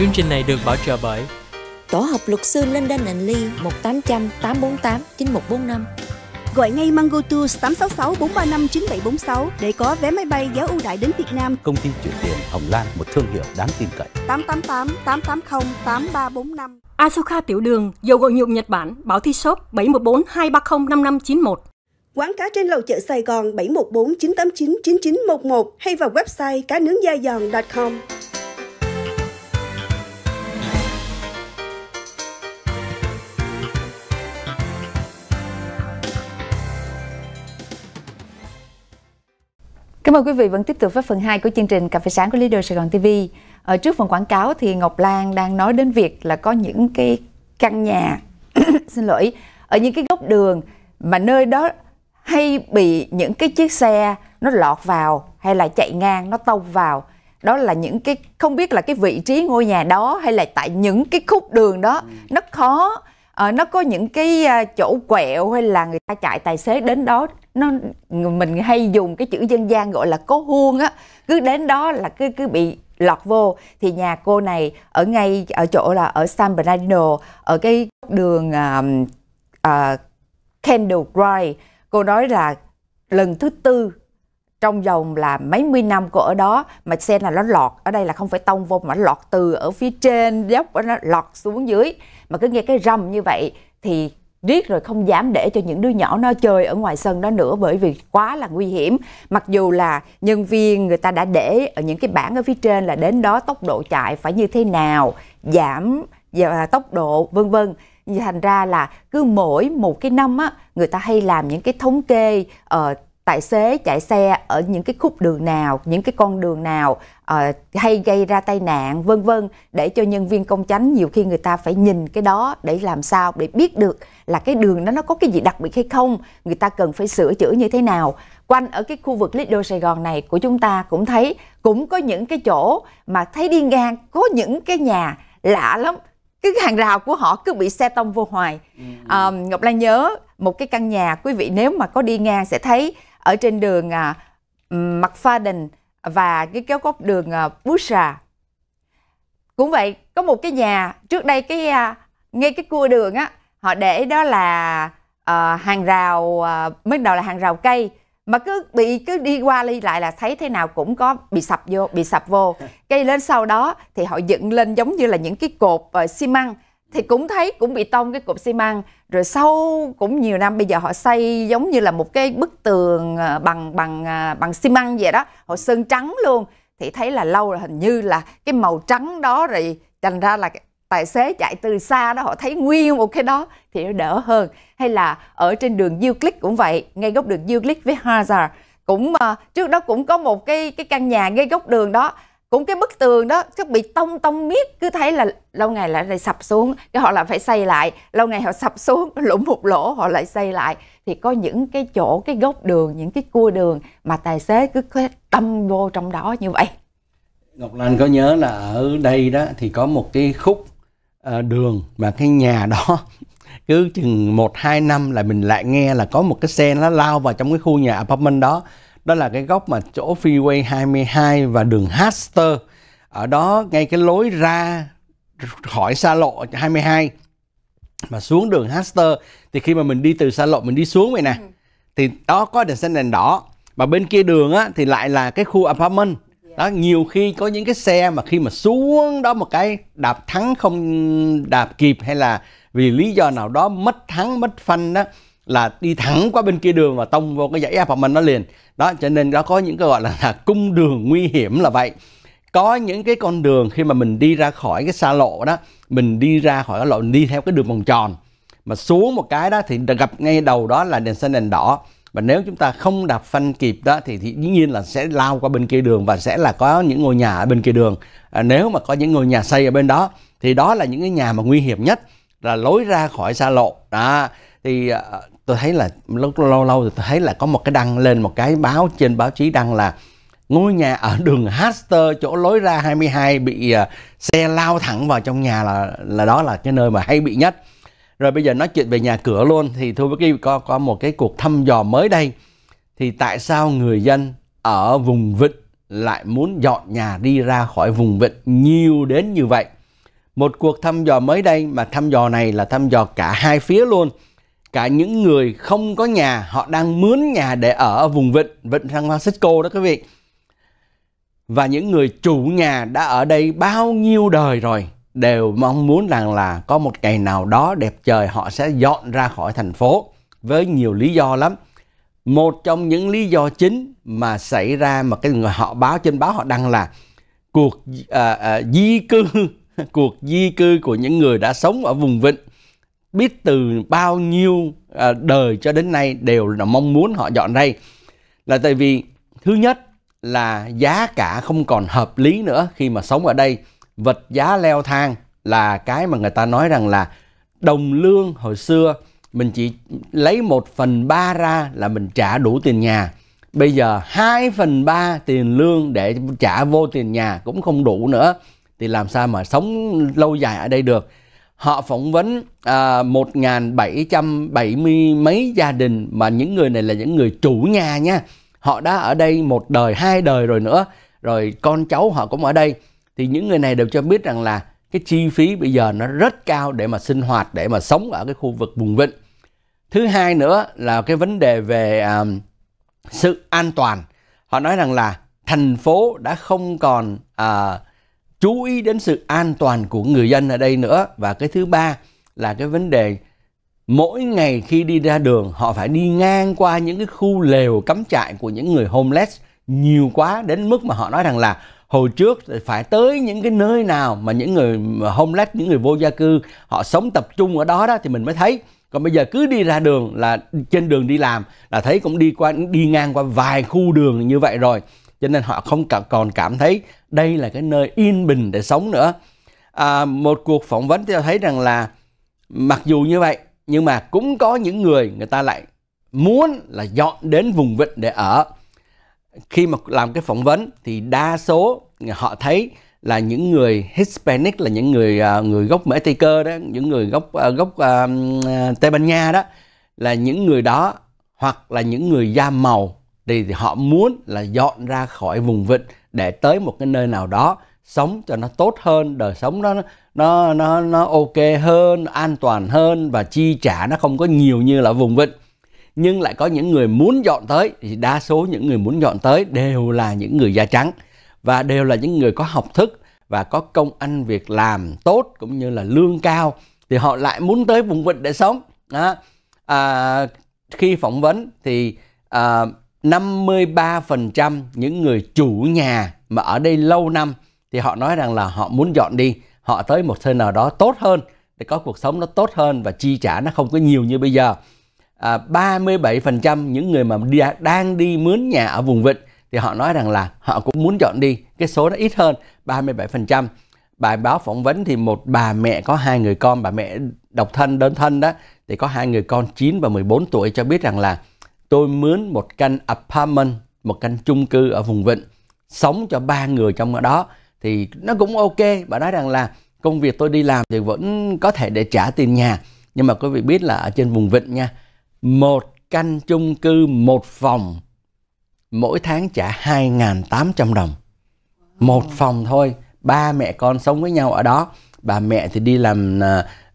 Chương trình này được bảo trợ bởi Tổ hợp luật sư Linden and Lee 1800 848 9145. Gọi ngay Mango Tours 866 435 9746 để có vé máy bay giá ưu đãi đến Việt Nam. Công ty chuyển tiền Hồng Lan, một thương hiệu đáng tin cậy. 888 880 8345. Asuka Tiểu Đường, dầu gội nhuộm Nhật Bản, Bảo Thi Shop 714 230 5591. Quán cá trên lầu chợ Sài Gòn 714 989 9911 hay vào website cá nướng da giòn.com. Cảm ơn quý vị vẫn tiếp tục với phần 2 của chương trình Cà phê sáng của Leader Sài Gòn TV. Ở trước phần quảng cáo thì Ngọc Lan đang nói đến việc là có những cái căn nhà xin lỗi, ở những cái góc đường mà nơi đó hay bị những cái chiếc xe nó lọt vào hay là chạy ngang nó tông vào. Đó là những cái không biết là cái vị trí ngôi nhà đó hay là tại những cái khúc đường đó nó khó À, nó có những cái ờ, chỗ quẹo hay là người ta chạy tài xế đến đó nó mình hay dùng cái chữ dân gian gọi là có huông á cứ đến đó là cứ cứ bị lọt vô thì nhà cô này ở ngay ở chỗ là ở San Bernardino ở cái đường uh, uh, Kendall Drive cô nói là lần thứ tư trong vòng là mấy mươi năm cô ở đó mà xe là nó lọt ở đây là không phải tông vô mà nó lọt từ ở phía trên dốc nó lọt xuống dưới mà cứ nghe cái rầm như vậy thì riết rồi không dám để cho những đứa nhỏ nó chơi ở ngoài sân đó nữa bởi vì quá là nguy hiểm mặc dù là nhân viên người ta đã để ở những cái bảng ở phía trên là đến đó tốc độ chạy phải như thế nào giảm và tốc độ vân vân thành ra là cứ mỗi một cái năm á người ta hay làm những cái thống kê uh, tài xế chạy xe ở những cái khúc đường nào, những cái con đường nào uh, hay gây ra tai nạn vân vân để cho nhân viên công chánh nhiều khi người ta phải nhìn cái đó để làm sao để biết được là cái đường đó nó có cái gì đặc biệt hay không, người ta cần phải sửa chữa như thế nào. Quanh ở cái khu vực Lido Sài Gòn này của chúng ta cũng thấy cũng có những cái chỗ mà thấy đi ngang có những cái nhà lạ lắm cái hàng rào của họ cứ bị xe tông vô hoài à, ngọc lan nhớ một cái căn nhà quý vị nếu mà có đi ngang sẽ thấy ở trên đường à, McFadden và cái kéo góc đường à, Busha. Cũng vậy, có một cái nhà trước đây cái à, ngay cái cua đường á, họ để đó là à, hàng rào à, mới đầu là hàng rào cây mà cứ bị cứ đi qua đi lại là thấy thế nào cũng có bị sập vô bị sập vô cây lên sau đó thì họ dựng lên giống như là những cái cột uh, xi măng thì cũng thấy cũng bị tông cái cục xi măng rồi sau cũng nhiều năm bây giờ họ xây giống như là một cái bức tường ờ, bằng bằng ờ, bằng xi măng vậy đó họ sơn trắng luôn thì thấy là lâu là hình như là cái màu trắng đó rồi thành ra là tài xế chạy từ xa đó họ thấy nguyên một cái đó thì nó đỡ hơn hay là ở trên đường Euclid cũng vậy ngay góc đường Euclid với Hazard cũng ờ, trước đó cũng có một cái cái căn nhà ngay góc đường đó cũng cái bức tường đó cứ bị tông tông miết cứ thấy là lâu ngày lại lại sập xuống cái họ là phải xây lại lâu ngày họ sập xuống lủng một lỗ họ lại xây lại thì có những cái chỗ cái góc đường những cái cua đường mà tài xế cứ tâm vô trong đó như vậy Ngọc Lan có nhớ là ở đây đó thì có một cái khúc ờ, đường mà cái nhà đó cứ chừng 1 2 năm là mình lại nghe là có một cái xe nó lao vào trong cái khu nhà apartment đó đó là cái góc mà chỗ freeway 22 và đường Haster ở đó ngay cái lối ra khỏi xa lộ 22 mà xuống đường Haster thì khi mà mình đi từ xa lộ mình đi xuống vậy nè ừ. thì đó có đèn xanh đèn đỏ mà bên kia đường á thì lại là cái khu apartment dạ. đó nhiều khi có những cái xe mà khi mà xuống đó một cái đạp thắng không đạp kịp hay là vì lý do nào đó mất thắng mất phanh đó là đi thẳng qua bên kia đường và tông vô cái dãy apartment nó liền đó cho nên đó có những cái gọi là, là cung đường nguy hiểm là vậy có những cái con đường khi mà mình đi ra khỏi cái xa lộ đó mình đi ra khỏi cái lộ đi theo cái đường vòng tròn mà xuống một cái đó thì gặp ngay đầu đó là đèn xanh đèn đỏ và nếu chúng ta không đạp phanh kịp đó thì, thì dĩ nhiên là sẽ lao qua bên kia đường và sẽ là có những ngôi nhà ở bên kia đường à, nếu mà có những ngôi nhà xây ở bên đó thì đó là những cái nhà mà nguy hiểm nhất là lối ra khỏi xa lộ đó thì à, tôi thấy là lúc lâu lâu thì tôi thấy là có một cái đăng lên một cái báo trên báo chí đăng là ngôi nhà ở đường Haster chỗ lối ra 22 bị uh, xe lao thẳng vào trong nhà là là đó là cái nơi mà hay bị nhất. Rồi bây giờ nói chuyện về nhà cửa luôn thì thưa quý vị có có một cái cuộc thăm dò mới đây thì tại sao người dân ở vùng vịnh lại muốn dọn nhà đi ra khỏi vùng vịnh nhiều đến như vậy? Một cuộc thăm dò mới đây mà thăm dò này là thăm dò cả hai phía luôn cả những người không có nhà họ đang mướn nhà để ở vùng vịnh vịnh San Francisco đó quý vị và những người chủ nhà đã ở đây bao nhiêu đời rồi đều mong muốn rằng là có một ngày nào đó đẹp trời họ sẽ dọn ra khỏi thành phố với nhiều lý do lắm một trong những lý do chính mà xảy ra mà cái người họ báo trên báo họ đăng là cuộc uh, uh, di cư cuộc di cư của những người đã sống ở vùng vịnh biết từ bao nhiêu à, đời cho đến nay đều là mong muốn họ dọn đây là tại vì thứ nhất là giá cả không còn hợp lý nữa khi mà sống ở đây vật giá leo thang là cái mà người ta nói rằng là đồng lương hồi xưa mình chỉ lấy một phần ba ra là mình trả đủ tiền nhà bây giờ hai phần ba tiền lương để trả vô tiền nhà cũng không đủ nữa thì làm sao mà sống lâu dài ở đây được họ phỏng vấn à, 1.770 mấy gia đình mà những người này là những người chủ nhà nha. Họ đã ở đây một đời, hai đời rồi nữa. Rồi con cháu họ cũng ở đây. Thì những người này đều cho biết rằng là cái chi phí bây giờ nó rất cao để mà sinh hoạt, để mà sống ở cái khu vực vùng vịnh. Thứ hai nữa là cái vấn đề về à, sự an toàn. Họ nói rằng là thành phố đã không còn... À, chú ý đến sự an toàn của người dân ở đây nữa và cái thứ ba là cái vấn đề mỗi ngày khi đi ra đường họ phải đi ngang qua những cái khu lều cắm trại của những người homeless nhiều quá đến mức mà họ nói rằng là hồi trước phải tới những cái nơi nào mà những người homeless những người vô gia cư họ sống tập trung ở đó đó thì mình mới thấy còn bây giờ cứ đi ra đường là trên đường đi làm là thấy cũng đi qua đi ngang qua vài khu đường như vậy rồi cho nên họ không còn cảm thấy đây là cái nơi yên bình để sống nữa à, một cuộc phỏng vấn cho thấy rằng là mặc dù như vậy nhưng mà cũng có những người người ta lại muốn là dọn đến vùng vịnh để ở khi mà làm cái phỏng vấn thì đa số họ thấy là những người Hispanic là những người à, người gốc Mỹ Tây Cơ đó, những người gốc à, gốc uh, Tây Ban Nha đó là những người đó hoặc là những người da màu thì, thì họ muốn là dọn ra khỏi vùng vịnh để tới một cái nơi nào đó sống cho nó tốt hơn đời sống nó nó nó nó ok hơn an toàn hơn và chi trả nó không có nhiều như là vùng vịnh nhưng lại có những người muốn dọn tới thì đa số những người muốn dọn tới đều là những người da trắng và đều là những người có học thức và có công ăn việc làm tốt cũng như là lương cao thì họ lại muốn tới vùng vịnh để sống đó. À, khi phỏng vấn thì à, 53% những người chủ nhà mà ở đây lâu năm thì họ nói rằng là họ muốn dọn đi, họ tới một nơi nào đó tốt hơn để có cuộc sống nó tốt hơn và chi trả nó không có nhiều như bây giờ. À, 37% những người mà đi, đang đi mướn nhà ở vùng vịnh thì họ nói rằng là họ cũng muốn dọn đi, cái số nó ít hơn 37%. Bài báo phỏng vấn thì một bà mẹ có hai người con, bà mẹ độc thân đơn thân đó thì có hai người con 9 và 14 tuổi cho biết rằng là tôi mướn một căn apartment, một căn chung cư ở vùng vịnh, sống cho ba người trong đó thì nó cũng ok. Bà nói rằng là công việc tôi đi làm thì vẫn có thể để trả tiền nhà. Nhưng mà quý vị biết là ở trên vùng vịnh nha, một căn chung cư một phòng mỗi tháng trả 2.800 đồng. Một phòng thôi, ba mẹ con sống với nhau ở đó. Bà mẹ thì đi làm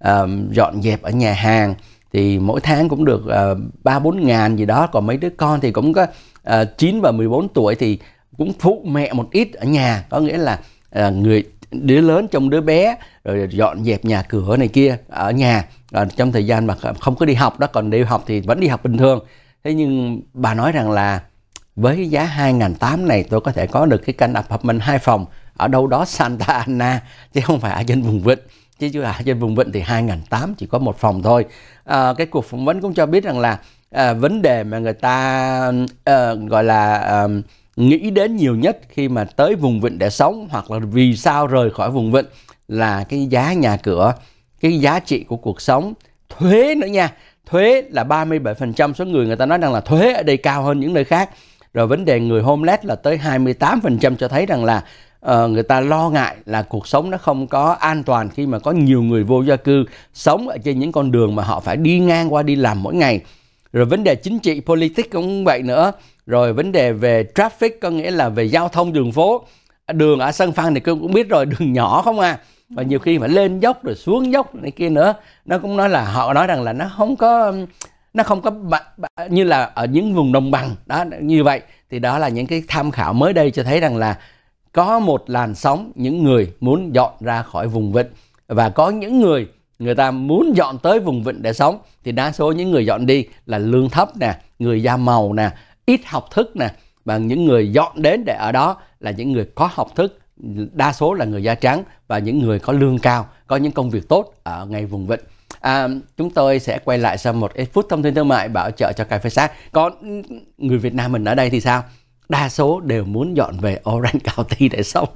uh, dọn dẹp ở nhà hàng, thì mỗi tháng cũng được ờ, ba bốn ngàn gì đó còn mấy đứa con thì cũng có uh, ờ, 9 và 14 tuổi thì cũng phụ mẹ một ít ở nhà có nghĩa là uh, người đứa lớn trong đứa bé rồi dọn dẹp nhà cửa này kia ở nhà à, trong thời gian mà không có đi học đó còn đi học thì vẫn đi học bình thường thế nhưng bà nói rằng là với cái giá 2.800 này tôi có thể có được cái căn apartment hai phòng ở đâu đó Santa Ana chứ không phải ở trên vùng vịnh chứ chưa à, trên vùng vịnh thì 2008 chỉ có một phòng thôi à, cái cuộc phỏng vấn cũng cho biết rằng là à, vấn đề mà người ta à, gọi là à, nghĩ đến nhiều nhất khi mà tới vùng vịnh để sống hoặc là vì sao rời khỏi vùng vịnh là cái giá nhà cửa cái giá trị của cuộc sống thuế nữa nha thuế là 37% số người người ta nói rằng là thuế ở đây cao hơn những nơi khác rồi vấn đề người homeless là tới 28% cho thấy rằng là uh, người ta lo ngại là cuộc sống nó không có an toàn khi mà có nhiều người vô gia cư sống ở trên những con đường mà họ phải đi ngang qua đi làm mỗi ngày rồi vấn đề chính trị politics cũng vậy nữa rồi vấn đề về traffic có nghĩa là về giao thông đường phố đường ở sân phan thì cũng biết rồi đường nhỏ không à và nhiều khi phải lên dốc rồi xuống dốc này kia nữa nó cũng nói là họ nói rằng là nó không có nó không có như là ở những vùng đồng bằng đó như vậy thì đó là những cái tham khảo mới đây cho thấy rằng là có một làn sóng những người muốn dọn ra khỏi vùng vịnh và có những người người ta muốn dọn tới vùng vịnh để sống thì đa số những người dọn đi là lương thấp nè người da màu nè ít học thức nè và những người dọn đến để ở đó là những người có học thức đa số là người da trắng và những người có lương cao có những công việc tốt ở ngay vùng vịnh à, chúng tôi sẽ quay lại sau một phút thông tin thương mại bảo trợ cho cà phê sát còn ừ, người Việt Nam mình ở đây thì sao đa số đều muốn dọn về Orange County để sống